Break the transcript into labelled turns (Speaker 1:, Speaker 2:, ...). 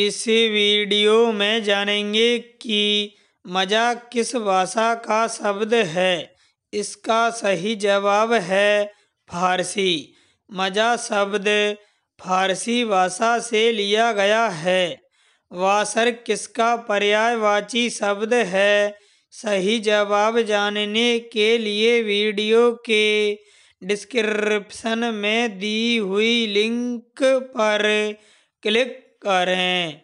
Speaker 1: इस वीडियो में जानेंगे कि मज़ा किस भाषा का शब्द है इसका सही जवाब है फारसी मज़ा शब्द फारसी भाषा से लिया गया है वासर किसका पर्यायवाची शब्द है सही जवाब जानने के लिए वीडियो के डिस्क्रिप्शन में दी हुई लिंक पर क्लिक करें